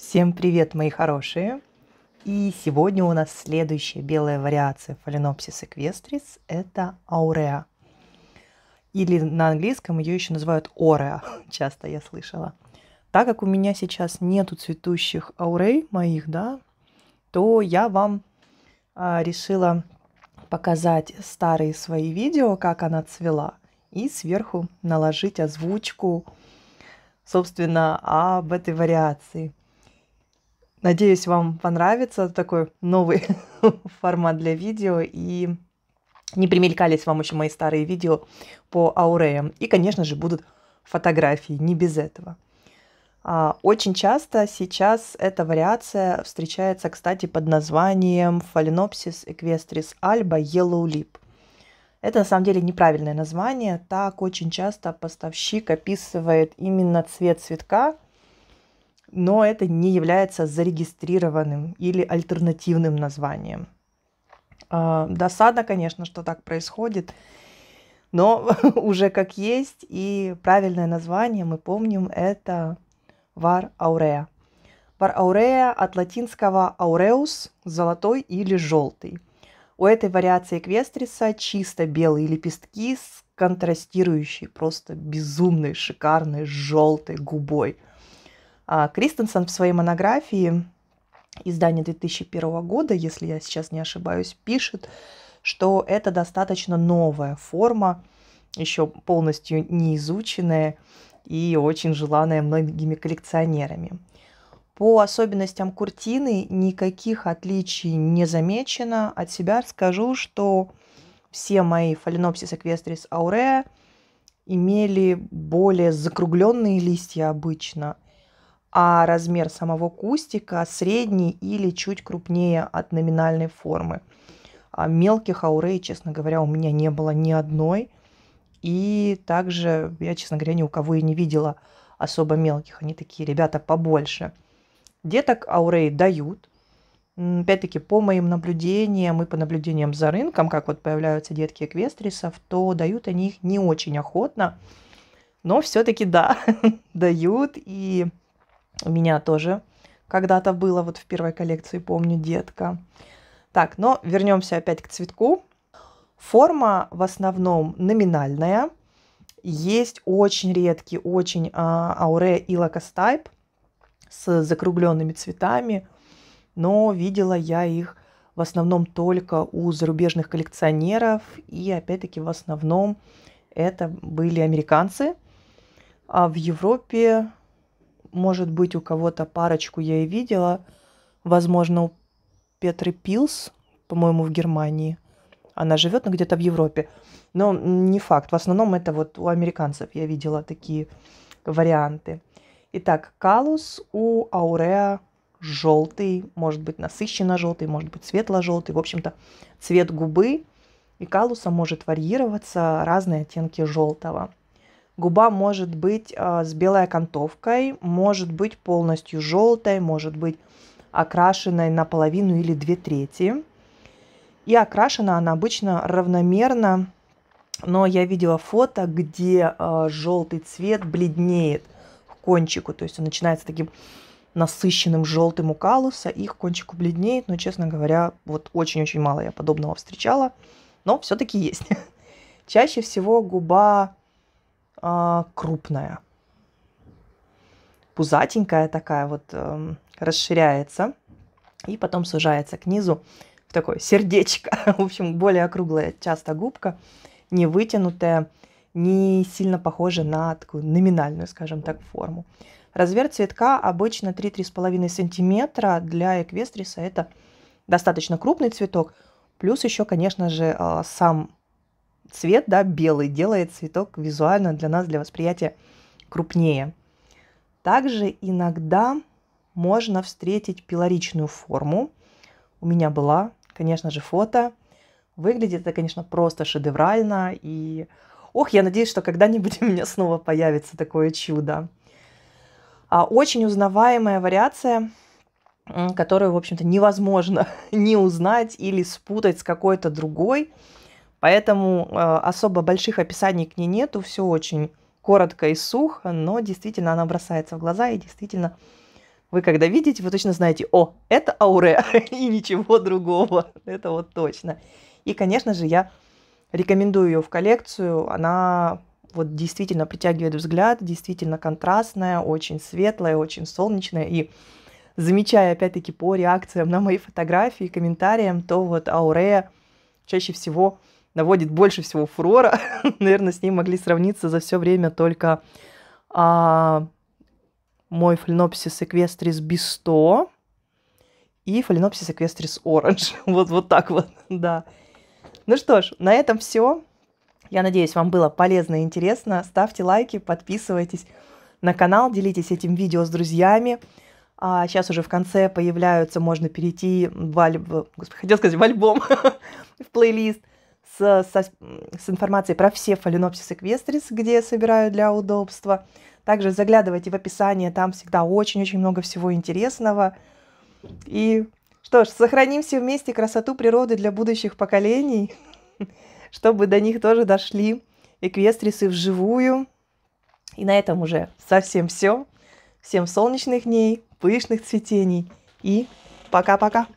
Всем привет, мои хорошие! И сегодня у нас следующая белая вариация Phalaenopsis equestris – это аурея. Или на английском ее еще называют ореа, часто я слышала. Так как у меня сейчас нету цветущих аурей моих, да, то я вам а, решила показать старые свои видео, как она цвела, и сверху наложить озвучку, собственно, об этой вариации – Надеюсь, вам понравится такой новый формат для видео и не примелькались вам еще мои старые видео по ауреям. И, конечно же, будут фотографии, не без этого. А, очень часто сейчас эта вариация встречается, кстати, под названием Phalaenopsis equestris alba yellow lip. Это на самом деле неправильное название. Так очень часто поставщик описывает именно цвет цветка – но это не является зарегистрированным или альтернативным названием. А, Досадно, конечно, что так происходит, но уже как есть, и правильное название мы помним, это вар аурея. Вар аурея от латинского ауреус – золотой или желтый. У этой вариации квестриса чисто белые лепестки с контрастирующей, просто безумной, шикарной желтой губой – а, Кристенсен в своей монографии издание 2001 года, если я сейчас не ошибаюсь, пишет, что это достаточно новая форма, еще полностью не изученная и очень желанная многими коллекционерами. По особенностям куртины никаких отличий не замечено. От себя скажу, что все мои фаленопсис эквестрис аурея имели более закругленные листья обычно – а размер самого кустика средний или чуть крупнее от номинальной формы. А мелких аурей, честно говоря, у меня не было ни одной. И также я, честно говоря, ни у кого и не видела особо мелких. Они такие ребята побольше. Деток аурей дают. Опять-таки, по моим наблюдениям и по наблюдениям за рынком, как вот появляются детки эквестрисов, то дают они их не очень охотно. Но все-таки да, дают. И у меня тоже когда-то было, вот в первой коллекции, помню, детка. Так, но вернемся опять к цветку. Форма в основном номинальная. Есть очень редкий, очень а, ауре и лакостайп с закругленными цветами, но видела я их в основном только у зарубежных коллекционеров, и опять-таки в основном это были американцы. А в Европе может быть, у кого-то парочку я и видела. Возможно, у Петры Пилс, по-моему, в Германии. Она живет ну, где-то в Европе. Но не факт. В основном это вот у американцев я видела такие варианты. Итак, калус у ауреа желтый, может быть насыщенно желтый, может быть светло-желтый. В общем-то, цвет губы и калуса может варьироваться разные оттенки желтого. Губа может быть а, с белой окантовкой, может быть полностью желтой, может быть окрашенной наполовину или две трети. И окрашена она обычно равномерно, но я видела фото, где а, желтый цвет бледнеет к кончику, то есть он начинается таким насыщенным желтым у калуса, их кончику бледнеет, но, честно говоря, вот очень-очень мало я подобного встречала, но все-таки есть. Чаще всего губа э, крупная. Пузатенькая такая вот э, расширяется и потом сужается к низу в такое сердечко. в общем, более округлая часто губка, не вытянутая, не сильно похожа на такую номинальную, скажем так, форму. Размер цветка обычно 3-3,5 сантиметра. Для эквестриса это достаточно крупный цветок. Плюс еще, конечно же, э, сам цвет, да, белый, делает цветок визуально для нас, для восприятия крупнее. Также иногда можно встретить пилоричную форму. У меня была, конечно же, фото. Выглядит это, конечно, просто шедеврально. И, ох, я надеюсь, что когда-нибудь у меня снова появится такое чудо. А очень узнаваемая вариация, которую, в общем-то, невозможно не узнать или спутать с какой-то другой – Поэтому а, особо больших описаний к ней нету, все очень коротко и сухо, но действительно она бросается в глаза, и действительно вы когда видите, вы точно знаете, о, это ауре и ничего другого, это вот точно. И, конечно же, я рекомендую ее в коллекцию, она вот действительно притягивает взгляд, действительно контрастная, очень светлая, очень солнечная. И замечая, опять-таки, по реакциям на мои фотографии, комментариям, то вот Аурея чаще всего наводит больше всего фурора. Наверное, с ним могли сравниться за все время только а, мой фаленопсис эквестрис бисто и фаленопсис эквестрис оранж. вот, вот так вот, да. Ну что ж, на этом все. Я надеюсь, вам было полезно и интересно. Ставьте лайки, подписывайтесь на канал, делитесь этим видео с друзьями. А сейчас уже в конце появляются, можно перейти в, альб... Господи, хотел сказать, в альбом, в плейлист – с, со, с информацией про все фаленопсис эквестрис, где я собираю для удобства. Также заглядывайте в описание, там всегда очень-очень много всего интересного. И что ж, сохраним все вместе красоту природы для будущих поколений, чтобы до них тоже дошли эквестрисы вживую. И на этом уже совсем все. Всем солнечных дней, пышных цветений и пока-пока!